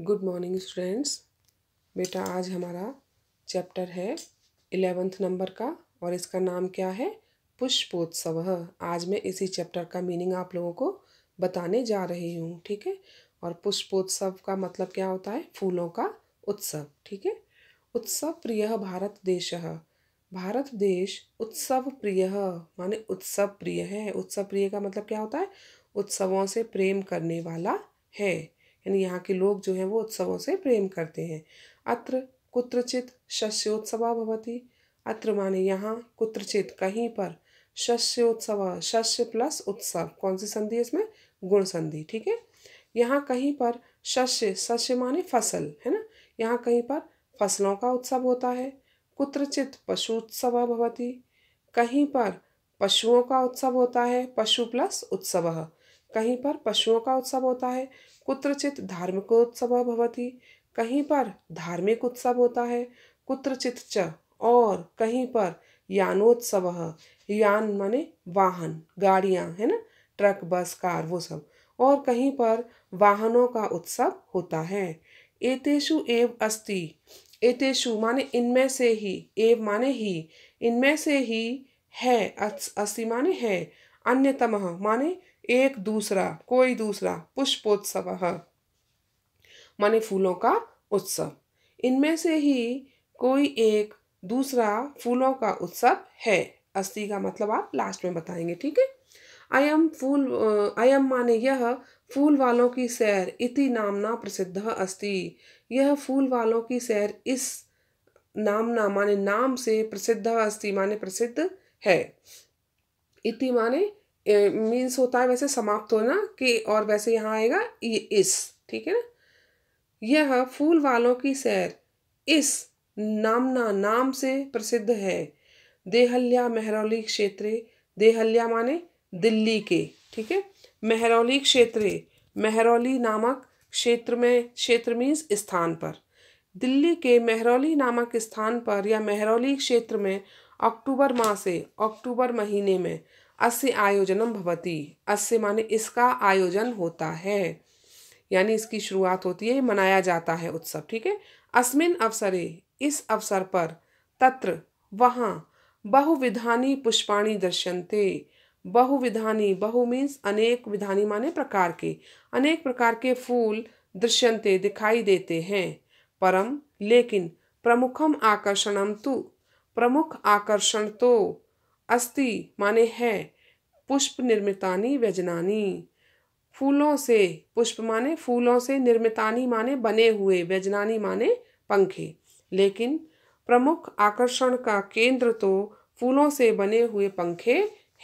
good morning students बेटा आज हमारा चैप्टर है इलेवेंथ नंबर का और इसका नाम क्या है पुष्पोत्सव आज मैं इसी चैप्टर का मीनिंग आप लोगों को बताने जा रही हूँ ठीक है और पुष्पोत्सव का मतलब क्या होता है फूलों का उत्सव ठीक है उत्सव प्रिय भारत देश भारत देश उत्सव प्रिय माने उत्सव प्रिय है उत्सव प्रिय का मतलब क्या होता है उत्सवों से प्रेम करने वाला है यानी यहाँ के लोग जो हैं वो उत्सवों से प्रेम करते हैं अत्र कुत्रचित शस्योत्सव भवती अत्र माने यहाँ कुत्रचित कहीं पर शस्योत्सव शस्य प्लस उत्सव कौन सी संधि है इसमें गुण संधि ठीक है यहाँ कहीं पर शस्य शस्य माने फसल है ना यहाँ कहीं पर फसलों का उत्सव होता है कुत्रचित पशु उत्सव भवती कहीं पर पशुओं का उत्सव होता है पशु प्लस उत्सव कहीं पर पशुओं का उत्सव होता है कुत्रचित धार्मिकोत्सव भवती कहीं पर धार्मिक उत्सव होता है कुत्रचित च और कहीं पर यानोत्सव यान माने वाहन गाड़ियाँ है ना ट्रक बस कार वो सब और कहीं पर वाहनों का उत्सव होता है एतेषु एव अस्ति एतेषु माने इनमें से ही एव माने ही इनमें से ही है अस्ति माने है अन्यतम माने एक दूसरा कोई दूसरा पुष्पोत्सव माने फूलों का उत्सव इनमें से ही कोई एक दूसरा फूलों का उत्सव है अस्थि का मतलब आप लास्ट में बताएंगे ठीक है अयम फूल अयम माने यह फूल वालों की सैर इति नामना प्रसिद्ध अस्थि यह फूल वालों की सैर इस नामना माने नाम से प्रसिद्ध अस्ति माने प्रसिद्ध है इति माने मीन्स होता है वैसे समाप्त होना कि और वैसे यहाँ आएगा ये इस ठीक है ना यह फूल वालों की सैर इस नामना नाम से प्रसिद्ध है देहल्या मेहरौली क्षेत्र देहल्या माने दिल्ली के ठीक है मेहरौली क्षेत्र मेहरौली नामक क्षेत्र में क्षेत्र मीन्स स्थान पर दिल्ली के मेहरौली नामक स्थान पर या मेहरौली क्षेत्र में अक्टूबर माह से अक्टूबर महीने में अस्य आयोजनम भवती अस्य माने इसका आयोजन होता है यानी इसकी शुरुआत होती है मनाया जाता है उत्सव ठीक है अस्मिन अवसरे इस अवसर पर तत्र वहाँ बहुविधानी पुष्पाणी दृश्यंते बहुविधानी बहु मीन्स अनेक विधानी माने प्रकार के अनेक प्रकार के फूल दृश्यंते दिखाई देते हैं परम लेकिन प्रमुखम आकर्षणम तु प्रमुख आकर्षण तो अस्ति माने है पुष्प निर्मितानी व्यजनानी फूलों से पुष्प माने फूलों से निर्मितानी माने बने हुए व्यजनानी माने पंखे लेकिन प्रमुख आकर्षण का केंद्र तो फूलों से बने हुए पंखे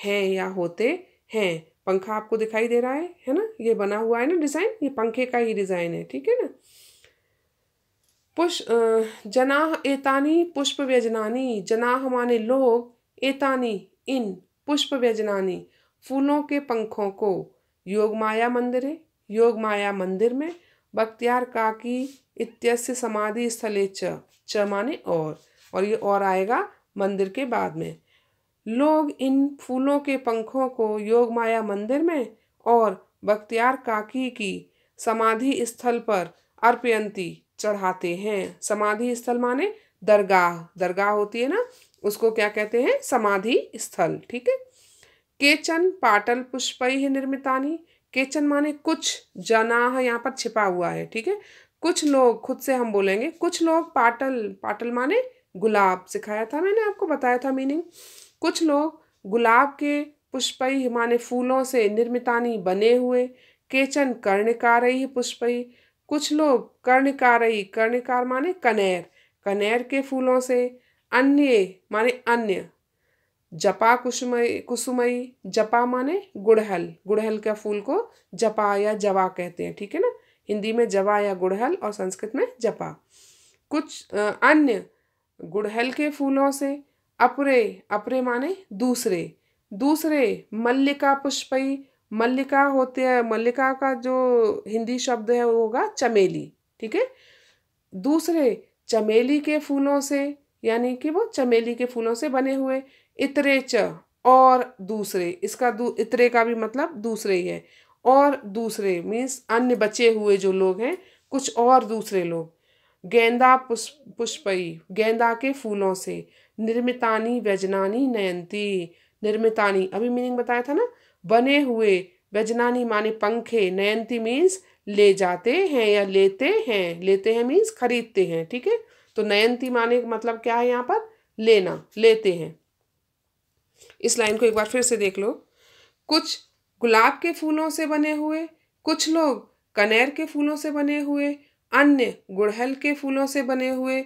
हैं या होते हैं पंखा आपको दिखाई दे रहा है है ना ये बना हुआ है ना डिज़ाइन ये पंखे का ही डिज़ाइन है ठीक है ना पुष्प जनाह एतानी पुष्प व्यजनानी जनाह माने लोग एतानी इन पुष्प व्यजनानी फूलों के पंखों को योग माया मंदिर योग माया मंदिर में बख्तियार काकी इत्यस्य समाधि स्थले च च माने और और ये और आएगा मंदिर के बाद में लोग इन फूलों के पंखों को योग माया मंदिर में और बख्तियार काकी की समाधि स्थल पर अर्पयंती चढ़ाते हैं समाधि स्थल माने दरगाह दरगाह होती है ना उसको क्या कहते हैं समाधि स्थल ठीक है केचन पाटल पुष्पई निर्मितानी केचन माने कुछ जनाह यहाँ पर छिपा हुआ है ठीक है कुछ लोग खुद से हम बोलेंगे कुछ लोग पाटल पाटल माने गुलाब सिखाया था मैंने आपको बताया था मीनिंग कुछ लोग गुलाब के पुष्पई माने फूलों से निर्मितानी बने हुए केचन कर्णकारई पुष्पई कुछ लोग कर्णकारई कर्णकार माने कनेर कनेर के फूलों से अन्य माने अन्य जपा कुसुमई कुसुमई जपा माने गुड़हल गुड़हल के फूल को जपा या जवा कहते हैं ठीक है ना हिंदी में जवा या गुड़हल और संस्कृत में जपा कुछ अन्य गुड़हल के फूलों से अपरे अपरे माने दूसरे दूसरे मल्लिका पुष्पई मल्लिका होते हैं मल्लिका का जो हिंदी शब्द है वो होगा चमेली ठीक है दूसरे चमेली के फूलों से यानी कि वो चमेली के फूलों से बने हुए इतरे च और दूसरे इसका दू इतरे का भी मतलब दूसरे ही है और दूसरे मीन्स अन्य बचे हुए जो लोग हैं कुछ और दूसरे लोग गेंदा पुष्प पुष्पई गेंदा के फूलों से निर्मितानी व्यजनानी नयंती निर्मितानी अभी मीनिंग बताया था ना बने हुए व्यजनानी माने पंखे नयंती मीन्स ले जाते हैं या लेते हैं लेते हैं मीन्स खरीदते हैं ठीक है तो नयनती माने मतलब क्या है यहाँ पर लेना लेते हैं इस लाइन को एक बार फिर से देख लो कुछ गुलाब के फूलों से बने हुए कुछ लोग कनेर के फूलों से बने हुए अन्य गुड़हल के फूलों से बने हुए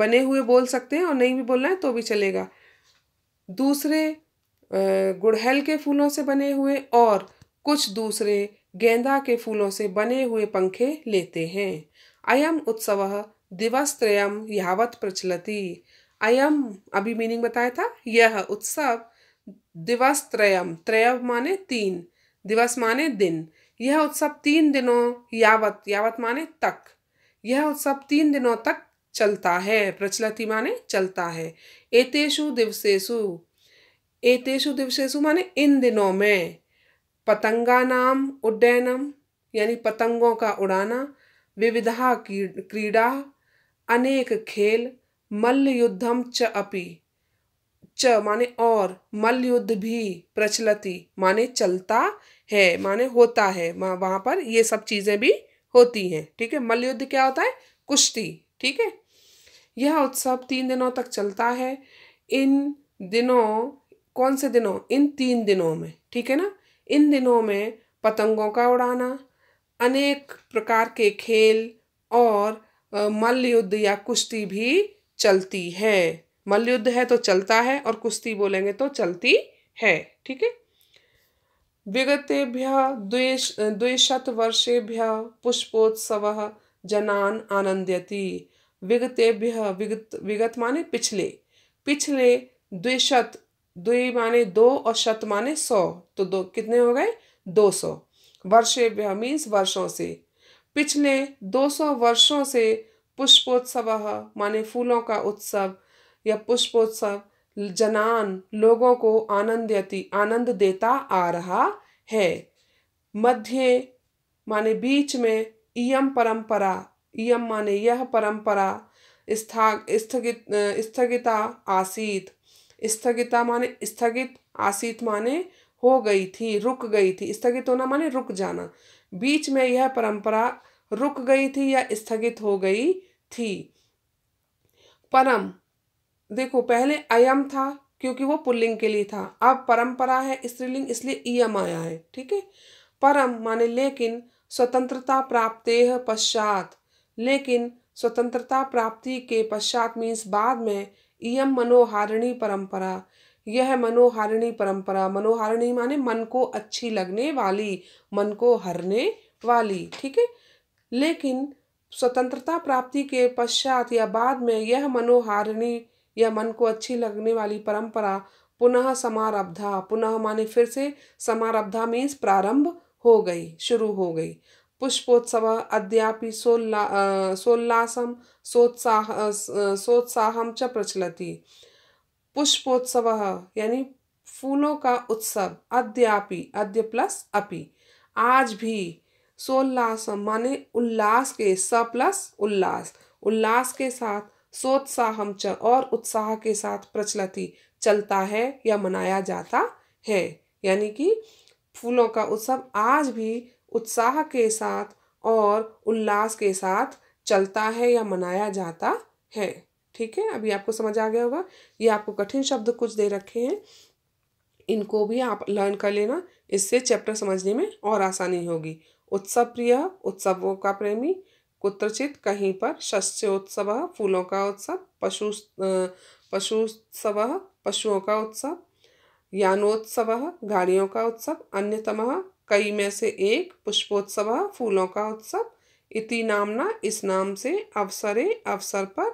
बने हुए बोल सकते हैं और नहीं भी बोलना है तो भी चलेगा दूसरे गुड़हल के फूलों से बने हुए और कुछ दूसरे गेंदा के फूलों से बने हुए पंखे लेते हैं अयम उत्सव दिवस्त्रयम यावत प्रचलती अयम अभी मीनिंग बताया था यह उत्सव दिवस त्रयम त्रय माने तीन दिवस माने दिन यह उत्सव तीन दिनों यावत यावत माने तक यह उत्सव तीन दिनों तक चलता है प्रचलती माने चलता है एतेषु दिवसेषु एतेषु दिवसेषु माने इन दिनों में पतंगा नाम उड्डयनम यानी पतंगों का उड़ाना विविधा क्रीडा अनेक खेल मल्लयुद्धम च अपि च माने और मल्लयुद्ध भी प्रचलति माने चलता है माने होता है वहाँ पर ये सब चीज़ें भी होती हैं ठीक है मल्लयुद्ध क्या होता है कुश्ती ठीक है यह उत्सव तीन दिनों तक चलता है इन दिनों कौन से दिनों इन तीन दिनों में ठीक है ना इन दिनों में पतंगों का उड़ाना अनेक प्रकार के खेल और मल्लयुद्ध या कुश्ती भी चलती है मल्लयुद्ध है तो चलता है और कुश्ती बोलेंगे तो चलती है ठीक है विगतेभ्य द्विशत वर्षेभ्य पुष्पोत्सव जनान आनंदयति विगतेभ्य विगत विगत माने पिछले पिछले द्विशत द्वि माने दो और शत माने सौ तो दो कितने हो गए दो सौ वर्षेभ्य मीन्स वर्षों से पिछले 200 वर्षों से पुष्पोत्सव माने फूलों का उत्सव या पुष्पोत्सव जनान लोगों को आनंद आनंद देता आ रहा है मध्य माने बीच में इयम परंपरा इयम माने यह परंपरा स्था स्थगित स्थगिता आसीत स्थगिता माने स्थगित आसीत माने हो गई थी रुक गई थी स्थगित होना माने रुक जाना बीच में यह परंपरा रुक गई थी या स्थगित हो गई थी परम देखो पहले अयम था क्योंकि वो पुल्लिंग के लिए था अब परंपरा है स्त्रीलिंग इसलिए इयम आया है ठीक है परम माने लेकिन स्वतंत्रता प्राप्त पश्चात लेकिन स्वतंत्रता प्राप्ति के पश्चात मीन्स बाद में इयम मनोहारिणी परंपरा यह मनोहारिणी परंपरा मनोहारिणी माने मन को अच्छी लगने वाली मन को हरने वाली ठीक है लेकिन स्वतंत्रता प्राप्ति के पश्चात या बाद में यह मनोहारिणी या मन को अच्छी लगने वाली परंपरा पुनः समारब्धा पुनः माने फिर से समारब्धा मीन्स प्रारंभ हो गई शुरू हो गई पुष्पोत्सव अद्यापि सोल्ला सोल्लासम सोत्साह सोत्साहम च प्रचलती पुष्पोत्सव यानी फूलों का उत्सव अद्यापि अद्य प्लस अपि आज भी सोल्लास माने उल्लास के स प्लस उल्लास उल्लास के साथ सोत्साहम च और उत्साह के साथ प्रचलित चलता है या मनाया जाता है यानी कि फूलों का उत्सव आज भी उत्साह के साथ और उल्लास के साथ चलता है या मनाया जाता है ठीक है अभी आपको समझ आ गया होगा ये आपको कठिन शब्द कुछ दे रखे हैं इनको भी आप लर्न कर लेना इससे चैप्टर समझने में और आसानी होगी उत्सव प्रिय उत्सवों का प्रेमी कुत्रचित कहीं पर शस्योत्सव फूलों का उत्सव पशु पशुत्सव पशुओं का उत्सव यानोत्सव गाड़ियों का उत्सव अन्यतम कई में से एक पुष्पोत्सव फूलों का उत्सव इति नामना इस नाम से अवसरे अवसर पर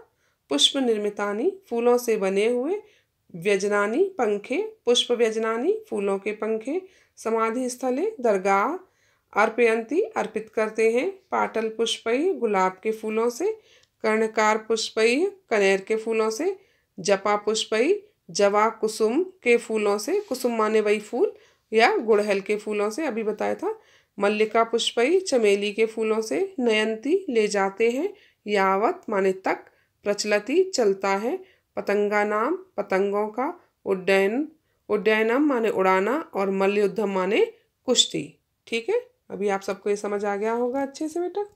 पुष्प निर्मितानी फूलों से बने हुए व्यजनानी पंखे पुष्प व्यजनानी फूलों के पंखे समाधि स्थले दरगाह अर्पयंती अर्पित करते हैं पाटल पुष्पयी गुलाब के फूलों से कर्णकार पुष्पयी कनेर के फूलों से जपा पुष्पई जवा कुसुम के फूलों से कुसुम माने वही फूल या गुड़हल के फूलों से अभी बताया था मल्लिका पुष्पई चमेली के फूलों से नयंती ले जाते हैं यावत माने तक प्रचलित चलता है पतंगा नाम पतंगों का उड्डयन उड्डयनम माने उड़ाना और मल्लयुद्धम माने कुश्ती ठीक है अभी आप सबको ये समझ आ गया होगा अच्छे से बेटा